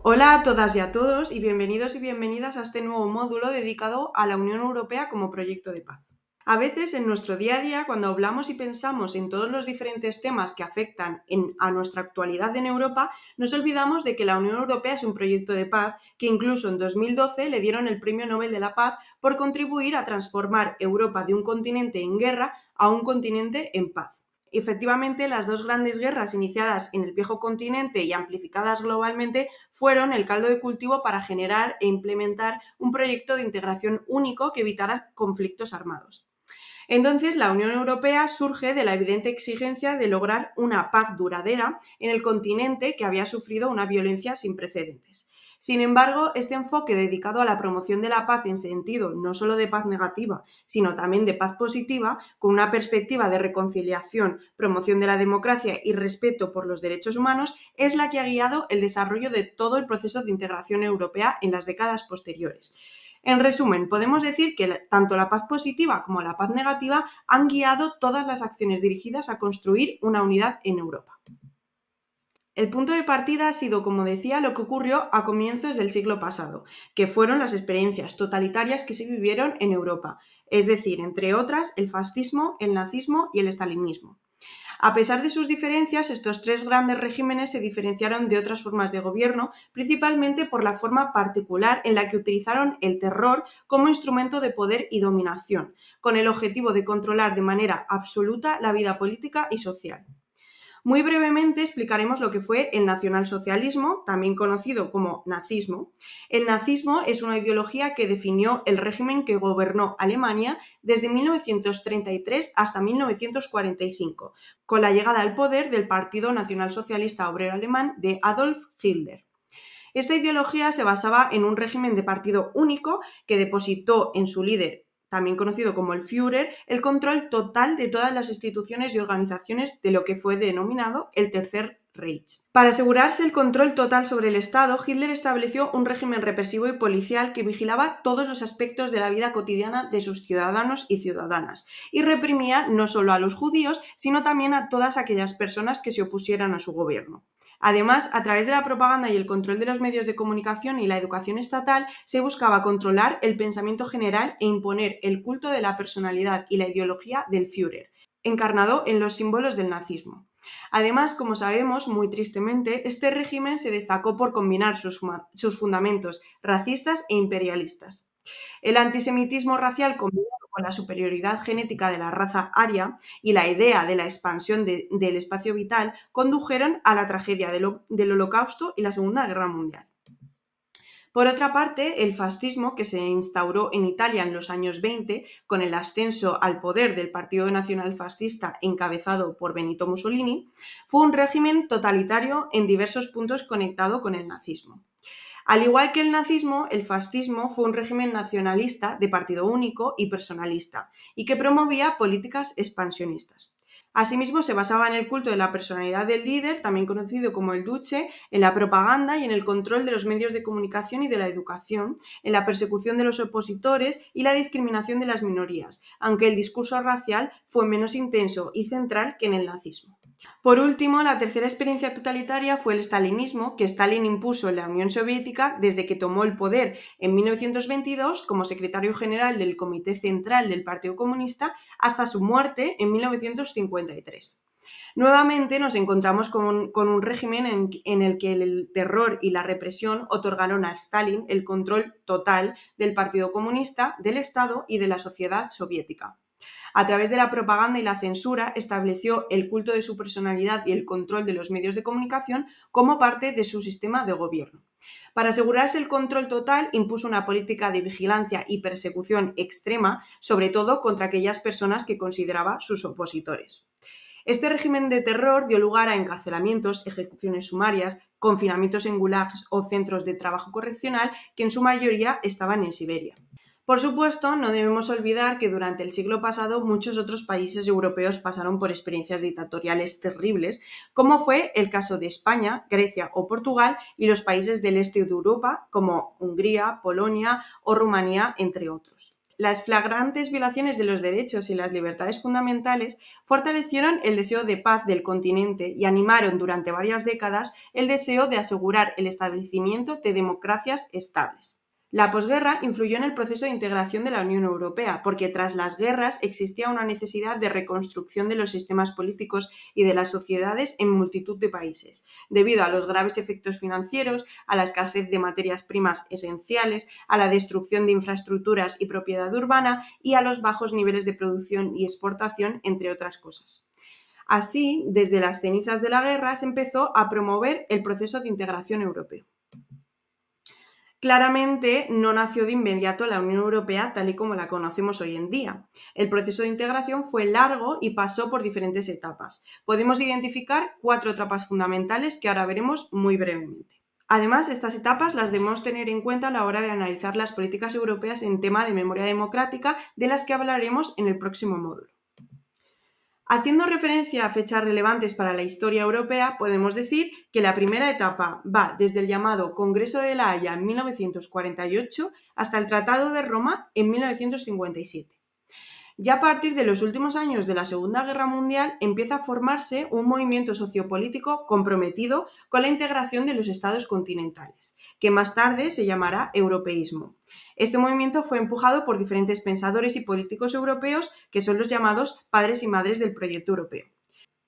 Hola a todas y a todos y bienvenidos y bienvenidas a este nuevo módulo dedicado a la Unión Europea como proyecto de paz. A veces en nuestro día a día, cuando hablamos y pensamos en todos los diferentes temas que afectan a nuestra actualidad en Europa, nos olvidamos de que la Unión Europea es un proyecto de paz que incluso en 2012 le dieron el Premio Nobel de la Paz por contribuir a transformar Europa de un continente en guerra a un continente en paz. Efectivamente, las dos grandes guerras iniciadas en el viejo continente y amplificadas globalmente fueron el caldo de cultivo para generar e implementar un proyecto de integración único que evitara conflictos armados. Entonces, la Unión Europea surge de la evidente exigencia de lograr una paz duradera en el continente que había sufrido una violencia sin precedentes. Sin embargo, este enfoque dedicado a la promoción de la paz en sentido no solo de paz negativa, sino también de paz positiva, con una perspectiva de reconciliación, promoción de la democracia y respeto por los derechos humanos, es la que ha guiado el desarrollo de todo el proceso de integración europea en las décadas posteriores. En resumen, podemos decir que tanto la paz positiva como la paz negativa han guiado todas las acciones dirigidas a construir una unidad en Europa. El punto de partida ha sido, como decía, lo que ocurrió a comienzos del siglo pasado, que fueron las experiencias totalitarias que se vivieron en Europa, es decir, entre otras, el fascismo, el nazismo y el estalinismo. A pesar de sus diferencias, estos tres grandes regímenes se diferenciaron de otras formas de gobierno, principalmente por la forma particular en la que utilizaron el terror como instrumento de poder y dominación, con el objetivo de controlar de manera absoluta la vida política y social. Muy brevemente explicaremos lo que fue el nacionalsocialismo, también conocido como nazismo. El nazismo es una ideología que definió el régimen que gobernó Alemania desde 1933 hasta 1945, con la llegada al poder del Partido Nacionalsocialista Obrero Alemán de Adolf Hitler. Esta ideología se basaba en un régimen de partido único que depositó en su líder también conocido como el Führer, el control total de todas las instituciones y organizaciones de lo que fue denominado el Tercer Reich. Para asegurarse el control total sobre el Estado, Hitler estableció un régimen represivo y policial que vigilaba todos los aspectos de la vida cotidiana de sus ciudadanos y ciudadanas, y reprimía no solo a los judíos, sino también a todas aquellas personas que se opusieran a su gobierno. Además, a través de la propaganda y el control de los medios de comunicación y la educación estatal, se buscaba controlar el pensamiento general e imponer el culto de la personalidad y la ideología del Führer, encarnado en los símbolos del nazismo. Además, como sabemos, muy tristemente, este régimen se destacó por combinar sus, fundamentos racistas e imperialistas. El antisemitismo racial combinado con la superioridad genética de la raza aria y la idea de la expansión del espacio vital condujeron a la tragedia del Holocausto y la Segunda Guerra Mundial. Por otra parte, el fascismo que se instauró en Italia en los años 20, con el ascenso al poder del Partido Nacional Fascista encabezado por Benito Mussolini, fue un régimen totalitario en diversos puntos conectado con el nazismo. Al igual que el nazismo, el fascismo fue un régimen nacionalista de partido único y personalista, y que promovía políticas expansionistas. Asimismo, se basaba en el culto de la personalidad del líder, también conocido como el duche, en la propaganda y en el control de los medios de comunicación y de la educación, en la persecución de los opositores y la discriminación de las minorías, aunque el discurso racial fue menos intenso y central que en el nazismo. Por último, la tercera experiencia totalitaria fue el stalinismo, que Stalin impuso en la Unión Soviética desde que tomó el poder en 1922 como secretario general del Comité Central del Partido Comunista hasta su muerte en 1953. Nuevamente nos encontramos con un, régimen en, el que el terror y la represión otorgaron a Stalin el control total del Partido Comunista, del Estado y de la sociedad soviética. A través de la propaganda y la censura estableció el culto de su personalidad y el control de los medios de comunicación como parte de su sistema de gobierno. Para asegurarse el control total, impuso una política de vigilancia y persecución extrema, sobre todo contra aquellas personas que consideraba sus opositores. Este régimen de terror dio lugar a encarcelamientos, ejecuciones sumarias, confinamientos en gulags o centros de trabajo correccional que en su mayoría estaban en Siberia. Por supuesto, no debemos olvidar que durante el siglo pasado muchos otros países europeos pasaron por experiencias dictatoriales terribles, como fue el caso de España, Grecia o Portugal y los países del este de Europa, como Hungría, Polonia o Rumanía, entre otros. Las flagrantes violaciones de los derechos y las libertades fundamentales fortalecieron el deseo de paz del continente y animaron durante varias décadas el deseo de asegurar el establecimiento de democracias estables. La posguerra influyó en el proceso de integración de la Unión Europea, porque tras las guerras existía una necesidad de reconstrucción de los sistemas políticos y de las sociedades en multitud de países, debido a los graves efectos financieros, a la escasez de materias primas esenciales, a la destrucción de infraestructuras y propiedad urbana y a los bajos niveles de producción y exportación, entre otras cosas. Así, desde las cenizas de la guerra se empezó a promover el proceso de integración europeo. Claramente no nació de inmediato la Unión Europea tal y como la conocemos hoy en día. El proceso de integración fue largo y pasó por diferentes etapas. Podemos identificar cuatro etapas fundamentales que ahora veremos muy brevemente. Además, estas etapas las debemos tener en cuenta a la hora de analizar las políticas europeas en tema de memoria democrática, de las que hablaremos en el próximo módulo. Haciendo referencia a fechas relevantes para la historia europea, podemos decir que la primera etapa va desde el llamado Congreso de la Haya en 1948 hasta el Tratado de Roma en 1957. Ya a partir de los últimos años de la Segunda Guerra Mundial empieza a formarse un movimiento sociopolítico comprometido con la integración de los estados continentales, que más tarde se llamará europeísmo. Este movimiento fue empujado por diferentes pensadores y políticos europeos que son los llamados padres y madres del proyecto europeo.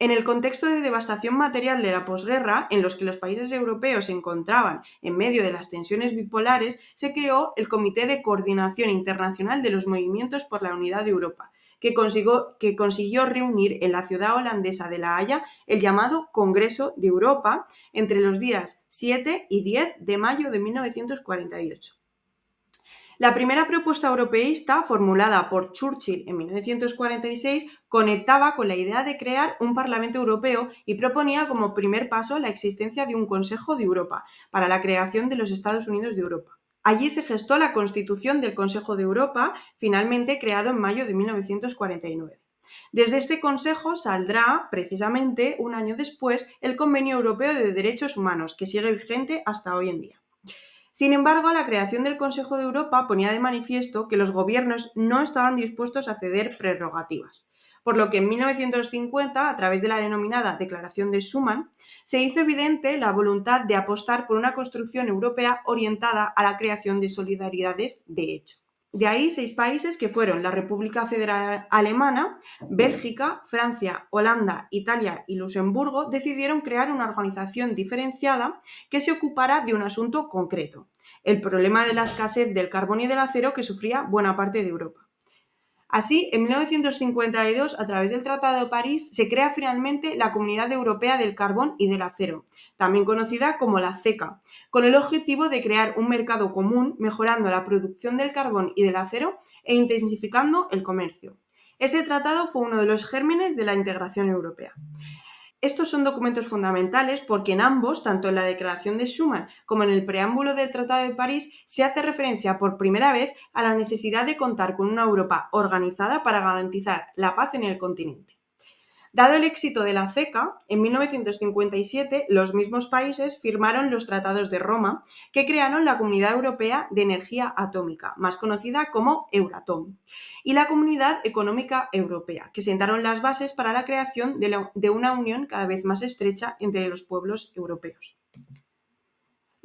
En el contexto de devastación material de la posguerra, en los que los países europeos se encontraban en medio de las tensiones bipolares, se creó el Comité de Coordinación Internacional de los Movimientos por la Unidad de Europa, que, consiguió, reunir en la ciudad holandesa de La Haya el llamado Congreso de Europa entre los días 7 y 10 de mayo de 1948. La primera propuesta europeísta, formulada por Churchill en 1946, conectaba con la idea de crear un Parlamento Europeo y proponía como primer paso la existencia de un Consejo de Europa para la creación de los Estados Unidos de Europa. Allí se gestó la constitución del Consejo de Europa, finalmente creado en mayo de 1949. Desde este Consejo saldrá, precisamente, un año después, el Convenio Europeo de Derechos Humanos, que sigue vigente hasta hoy en día. Sin embargo, la creación del Consejo de Europa ponía de manifiesto que los gobiernos no estaban dispuestos a ceder prerrogativas, por lo que en 1950, a través de la denominada Declaración de Schuman, se hizo evidente la voluntad de apostar por una construcción europea orientada a la creación de solidaridades de hecho. De ahí seis países que fueron la República Federal Alemana, Bélgica, Francia, Holanda, Italia y Luxemburgo decidieron crear una organización diferenciada que se ocupara de un asunto concreto, el problema de la escasez del carbón y del acero que sufría buena parte de Europa. Así, en 1952, a través del Tratado de París, se crea finalmente la Comunidad Europea del Carbón y del Acero, también conocida como la CECA, con el objetivo de crear un mercado común mejorando la producción del carbón y del acero e intensificando el comercio. Este tratado fue uno de los gérmenes de la integración europea. Estos son documentos fundamentales porque en ambos, tanto en la Declaración de Schuman como en el preámbulo del Tratado de París, se hace referencia por primera vez a la necesidad de contar con una Europa organizada para garantizar la paz en el continente. Dado el éxito de la CECA, en 1957 los mismos países firmaron los tratados de Roma que crearon la Comunidad Europea de Energía Atómica, más conocida como Euratom, y la Comunidad Económica Europea, que sentaron las bases para la creación de, una unión cada vez más estrecha entre los pueblos europeos.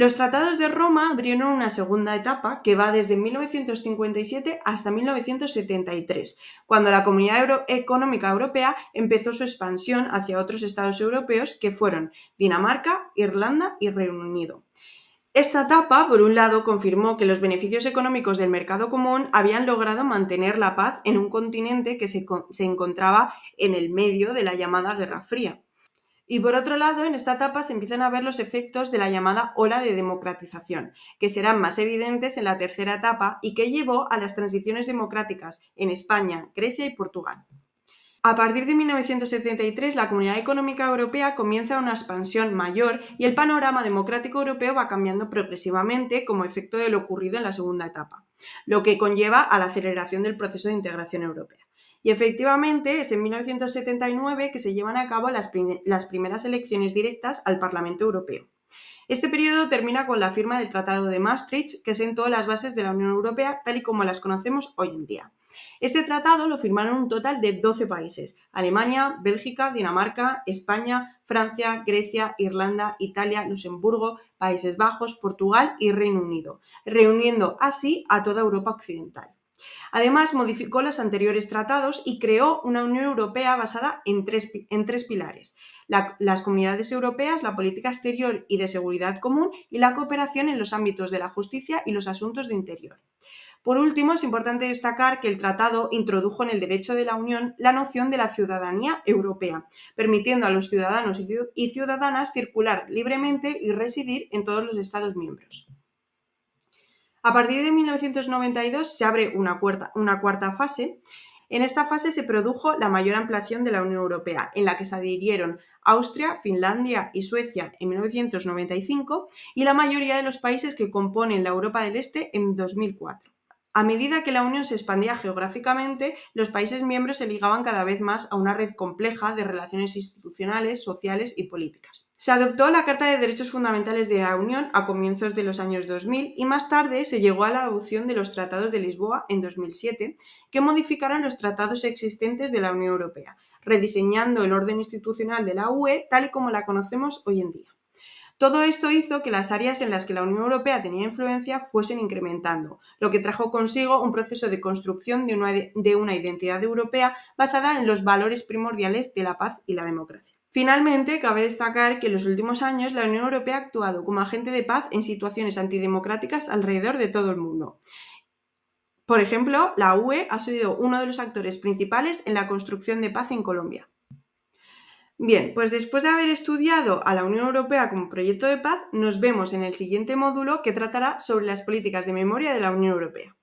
Los tratados de Roma abrieron una segunda etapa que va desde 1957 hasta 1973, cuando la Comunidad Económica Europea empezó su expansión hacia otros estados europeos que fueron Dinamarca, Irlanda y Reino Unido. Esta etapa, por un lado, confirmó que los beneficios económicos del mercado común habían logrado mantener la paz en un continente que se encontraba en el medio de la llamada Guerra Fría. Y por otro lado, en esta etapa se empiezan a ver los efectos de la llamada ola de democratización, que serán más evidentes en la tercera etapa y que llevó a las transiciones democráticas en España, Grecia y Portugal. A partir de 1973, la Comunidad Económica Europea comienza una expansión mayor y el panorama democrático europeo va cambiando progresivamente como efecto de lo ocurrido en la segunda etapa, lo que conlleva a la aceleración del proceso de integración europea. Y efectivamente es en 1979 que se llevan a cabo las, primeras elecciones directas al Parlamento Europeo. Este periodo termina con la firma del Tratado de Maastricht, que sentó las bases de la Unión Europea tal y como las conocemos hoy en día. Este tratado lo firmaron un total de 12 países, Alemania, Bélgica, Dinamarca, España, Francia, Grecia, Irlanda, Italia, Luxemburgo, Países Bajos, Portugal y Reino Unido, reuniendo así a toda Europa Occidental. Además, modificó los anteriores tratados y creó una Unión Europea basada en tres, pilares. las comunidades europeas, la política exterior y de seguridad común y la cooperación en los ámbitos de la justicia y los asuntos de interior. Por último, es importante destacar que el tratado introdujo en el derecho de la Unión la noción de la ciudadanía europea, permitiendo a los ciudadanos y ciudadanas circular libremente y residir en todos los Estados miembros. A partir de 1992 se abre una, cuarta, fase. En esta fase se produjo la mayor ampliación de la Unión Europea, en la que se adhirieron Austria, Finlandia y Suecia en 1995 y la mayoría de los países que componen la Europa del Este en 2004. A medida que la Unión se expandía geográficamente, los países miembros se ligaban cada vez más a una red compleja de relaciones institucionales, sociales y políticas. Se adoptó la Carta de Derechos Fundamentales de la Unión a comienzos de los años 2000 y más tarde se llegó a la adopción de los Tratados de Lisboa en 2007, que modificaron los tratados existentes de la Unión Europea, rediseñando el orden institucional de la UE tal como la conocemos hoy en día. Todo esto hizo que las áreas en las que la Unión Europea tenía influencia fuesen incrementando, lo que trajo consigo un proceso de construcción de una, identidad europea basada en los valores primordiales de la paz y la democracia. Finalmente, cabe destacar que en los últimos años la Unión Europea ha actuado como agente de paz en situaciones antidemocráticas alrededor de todo el mundo. Por ejemplo, la UE ha sido uno de los actores principales en la construcción de paz en Colombia. Bien, pues después de haber estudiado a la Unión Europea como proyecto de paz, nos vemos en el siguiente módulo que tratará sobre las políticas de memoria de la Unión Europea.